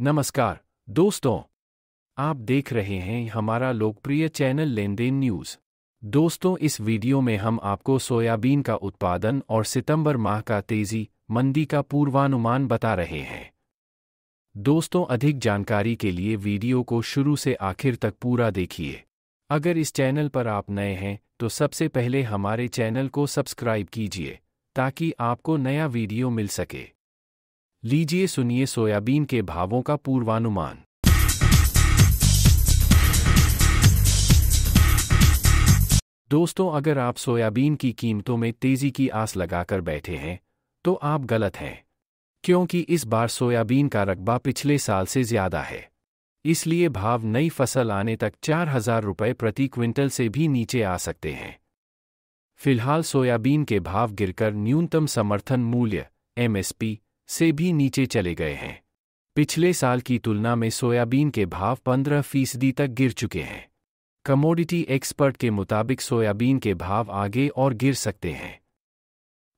नमस्कार दोस्तों आप देख रहे हैं हमारा लोकप्रिय चैनल लेनदेन न्यूज दोस्तों इस वीडियो में हम आपको सोयाबीन का उत्पादन और सितंबर माह का तेजी मंदी का पूर्वानुमान बता रहे हैं दोस्तों अधिक जानकारी के लिए वीडियो को शुरू से आखिर तक पूरा देखिए अगर इस चैनल पर आप नए हैं तो सबसे पहले हमारे चैनल को सब्सक्राइब कीजिए ताकि आपको नया वीडियो मिल सके लीजिए सुनिए सोयाबीन के भावों का पूर्वानुमान दोस्तों अगर आप सोयाबीन की कीमतों में तेजी की आस लगाकर बैठे हैं तो आप गलत हैं क्योंकि इस बार सोयाबीन का रकबा पिछले साल से ज्यादा है इसलिए भाव नई फसल आने तक चार हजार रुपये प्रति क्विंटल से भी नीचे आ सकते हैं फिलहाल सोयाबीन के भाव गिरकर न्यूनतम समर्थन मूल्य एमएसपी से भी नीचे चले गए हैं पिछले साल की तुलना में सोयाबीन के भाव 15 फीसदी तक गिर चुके हैं कमोडिटी एक्सपर्ट के मुताबिक सोयाबीन के भाव आगे और गिर सकते हैं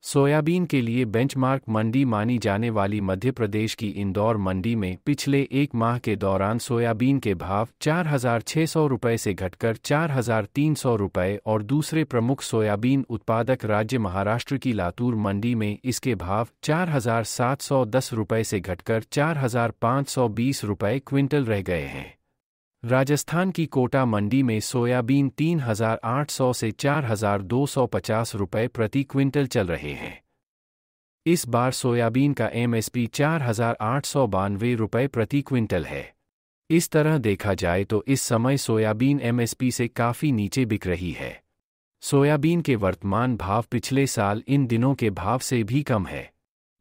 सोयाबीन के लिए बेंचमार्क मंडी मानी जाने वाली मध्य प्रदेश की इंदौर मंडी में पिछले एक माह के दौरान सोयाबीन के भाव चार हजार छह सौ से घटकर चार हजार तीन सौ और दूसरे प्रमुख सोयाबीन उत्पादक राज्य महाराष्ट्र की लातूर मंडी में इसके भाव चार हजार सात सौ दस से घटकर चार हजार पाँच सौ बीस क्विंटल रह गए हैं राजस्थान की कोटा मंडी में सोयाबीन 3,800 से 4,250 रुपए प्रति क्विंटल चल रहे हैं इस बार सोयाबीन का एमएसपी चार हजार आठ सौ बानवे रुपये प्रति क्विंटल है इस तरह देखा जाए तो इस समय सोयाबीन एमएसपी से काफ़ी नीचे बिक रही है सोयाबीन के वर्तमान भाव पिछले साल इन दिनों के भाव से भी कम है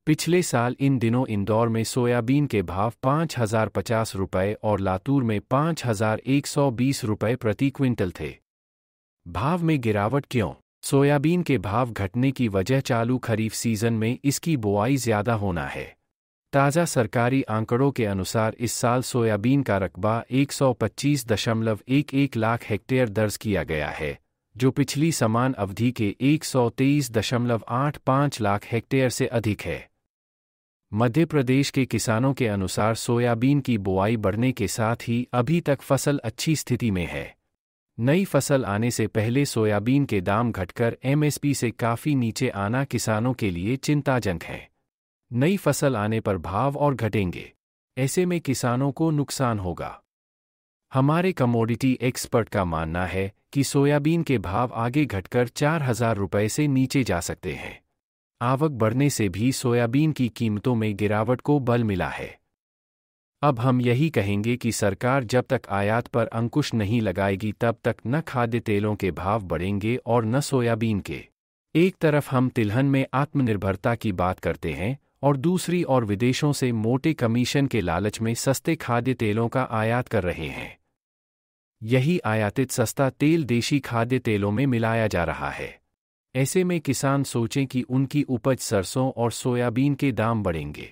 पिछले साल इन दिनों इंदौर में सोयाबीन के भाव पाँच हजार पचास रुपये और लातूर में पाँच हजार एक सौ बीस रुपये प्रति क्विंटल थे भाव में गिरावट क्यों सोयाबीन के भाव घटने की वजह चालू खरीफ सीजन में इसकी बुआई ज्यादा होना है ताज़ा सरकारी आंकड़ों के अनुसार इस साल सोयाबीन का रकबा एक एक सौ पच्चीस दशमलव एक लाख हेक्टेयर दर्ज किया गया है जो पिछली समान अवधि के एक सौ तेईस दशमलव आठ पाँच लाख हेक्टेयर से अधिक है मध्य प्रदेश के किसानों के अनुसार सोयाबीन की बुआई बढ़ने के साथ ही अभी तक फसल अच्छी स्थिति में है नई फसल आने से पहले सोयाबीन के दाम घटकर एमएसपी से काफी नीचे आना किसानों के लिए चिंताजनक है नई फसल आने पर भाव और घटेंगे ऐसे में किसानों को नुकसान होगा हमारे कमोडिटी एक्सपर्ट का मानना है कि सोयाबीन के भाव आगे घटकर चार हजार रुपये से नीचे जा सकते हैं आवक बढ़ने से भी सोयाबीन की कीमतों में गिरावट को बल मिला है अब हम यही कहेंगे कि सरकार जब तक आयात पर अंकुश नहीं लगाएगी तब तक न खाद्य तेलों के भाव बढ़ेंगे और न सोयाबीन के एक तरफ हम तिलहन में आत्मनिर्भरता की बात करते हैं और दूसरी ओर विदेशों से मोटे कमीशन के लालच में सस्ते खाद्य तेलों का आयात कर रहे हैं यही आयातित सस्ता तेल देशी खाद्य तेलों में मिलाया जा रहा है ऐसे में किसान सोचें कि उनकी उपज सरसों और सोयाबीन के दाम बढ़ेंगे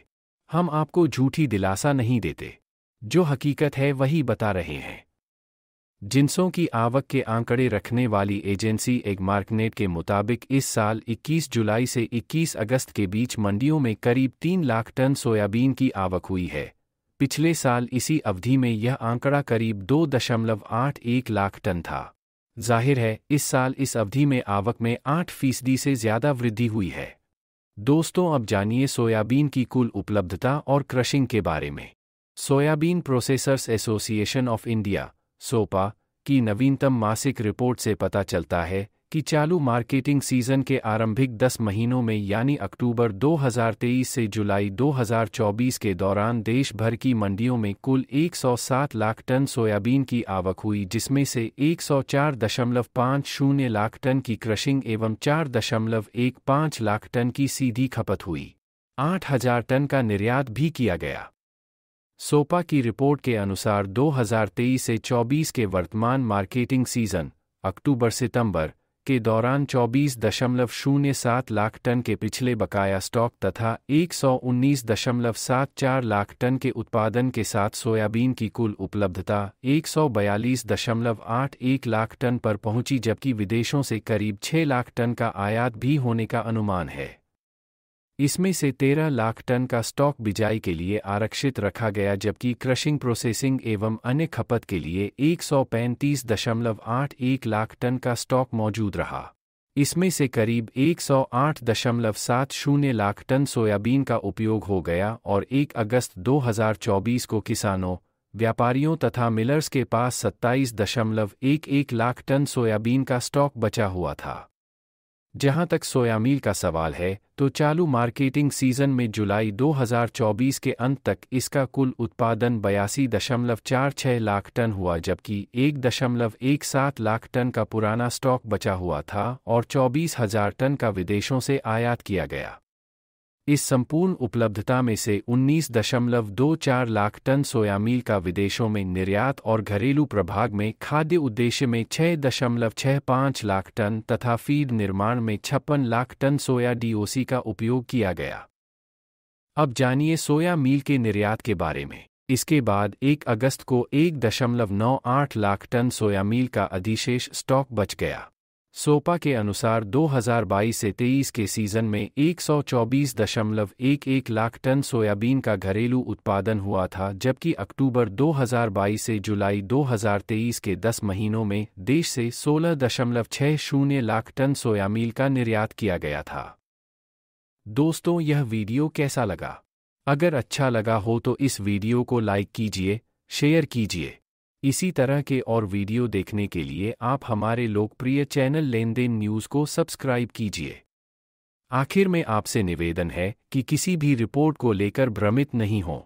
हम आपको झूठी दिलासा नहीं देते जो हकीकत है वही बता रहे हैं जिनसों की आवक के आंकड़े रखने वाली एजेंसी एग मार्कनेट के मुताबिक इस साल 21 जुलाई से 21 अगस्त के बीच मंडियों में करीब 3 लाख टन सोयाबीन की आवक हुई है पिछले साल इसी अवधि में यह आंकड़ा करीब 2.81 लाख टन था जाहिर है इस साल इस अवधि में आवक में आठ फीसदी से ज्यादा वृद्धि हुई है दोस्तों अब जानिए सोयाबीन की कुल उपलब्धता और क्रशिंग के बारे में soybean processors association of India SOPA की नवीनतम मासिक रिपोर्ट से पता चलता है कि चालू मार्केटिंग सीजन के आरंभिक 10 महीनों में यानी अक्टूबर 2023 से जुलाई 2024 के दौरान देश भर की मंडियों में कुल 107 लाख टन सोयाबीन की आवक हुई जिसमें से 104.50 लाख टन की क्रशिंग एवं 4.15 लाख टन की सीधी खपत हुई 8000 टन का निर्यात भी किया गया सोपा की रिपोर्ट के अनुसार 2023 से 24 के वर्तमान मार्केटिंग सीजन अक्टूबर सितंबर के दौरान चौबीस दशमलव शून्य सात लाख टन के पिछले बकाया स्टॉक तथा एक सौ उन्नीस दशमलव सात चार लाख टन के उत्पादन के साथ सोयाबीन की कुल उपलब्धता एक सौ बयालीस दशमलव आठ एक लाख टन पर पहुंची जबकि विदेशों से करीब छह लाख टन का आयात भी होने का अनुमान है इसमें से तेरह लाख टन का स्टॉक बिजाई के लिए आरक्षित रखा गया जबकि क्रशिंग प्रोसेसिंग एवं अन्य खपत के लिए एक सौ पैंतीस दशमलव आठ एक लाख टन का स्टॉक मौजूद रहा इसमें से करीब एक सौ आठ दशमलव सात शून्य लाख टन सोयाबीन का उपयोग हो गया और 1 अगस्त 2024 को किसानों व्यापारियों तथा मिलर्स के पास सत्ताईस दशमलव एक एक लाख टन सोयाबीन का स्टॉक बचा हुआ था जहां तक सोयामील का सवाल है तो चालू मार्केटिंग सीजन में जुलाई 2024 के अंत तक इसका कुल उत्पादन बयासी दशमलव चार लाख टन हुआ जबकि एक दशमलव एक सात लाख टन का पुराना स्टॉक बचा हुआ था और चौबीस हजार टन का विदेशों से आयात किया गया इस संपूर्ण उपलब्धता में से 19.24 लाख टन सोया मील का विदेशों में निर्यात और घरेलू प्रभाग में खाद्य उद्देश्य में 6.65 लाख टन तथा फीड निर्माण में छप्पन लाख टन सोया डीओसी का उपयोग किया गया अब जानिए सोया मील के निर्यात के बारे में इसके बाद 1 अगस्त को 1.98 लाख टन सोया मील का अधिशेष स्टॉक बच गया सोपा के अनुसार 2022 से 23 के सीजन में 124.11 लाख टन सोयाबीन का घरेलू उत्पादन हुआ था जबकि अक्टूबर 2022 से जुलाई 2023 के 10 महीनों में देश से 16.60 लाख टन सोयामील का निर्यात किया गया था दोस्तों यह वीडियो कैसा लगा अगर अच्छा लगा हो तो इस वीडियो को लाइक कीजिए शेयर कीजिए इसी तरह के और वीडियो देखने के लिए आप हमारे लोकप्रिय चैनल लेन देन न्यूज़ को सब्सक्राइब कीजिए आखिर में आपसे निवेदन है कि किसी भी रिपोर्ट को लेकर भ्रमित नहीं हो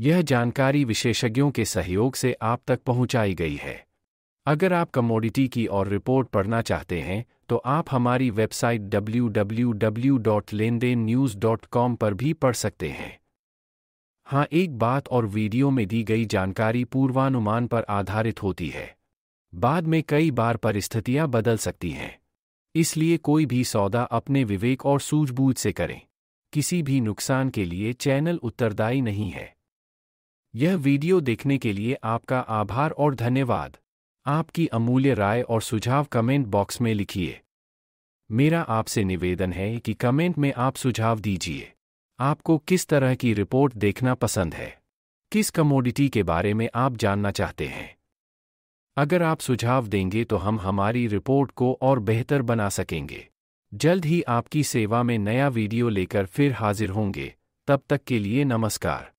यह जानकारी विशेषज्ञों के सहयोग से आप तक पहुंचाई गई है अगर आप कमोडिटी की और रिपोर्ट पढ़ना चाहते हैं तो आप हमारी वेबसाइट डब्ल्यू पर भी पढ़ सकते हैं हाँ एक बात और वीडियो में दी गई जानकारी पूर्वानुमान पर आधारित होती है बाद में कई बार परिस्थितियां बदल सकती हैं इसलिए कोई भी सौदा अपने विवेक और सूझबूझ से करें किसी भी नुकसान के लिए चैनल उत्तरदायी नहीं है यह वीडियो देखने के लिए आपका आभार और धन्यवाद आपकी अमूल्य राय और सुझाव कमेंट बॉक्स में लिखिए मेरा आपसे निवेदन है कि कमेंट में आप सुझाव दीजिए आपको किस तरह की रिपोर्ट देखना पसंद है किस कमोडिटी के बारे में आप जानना चाहते हैं अगर आप सुझाव देंगे तो हम हमारी रिपोर्ट को और बेहतर बना सकेंगे जल्द ही आपकी सेवा में नया वीडियो लेकर फिर हाजिर होंगे तब तक के लिए नमस्कार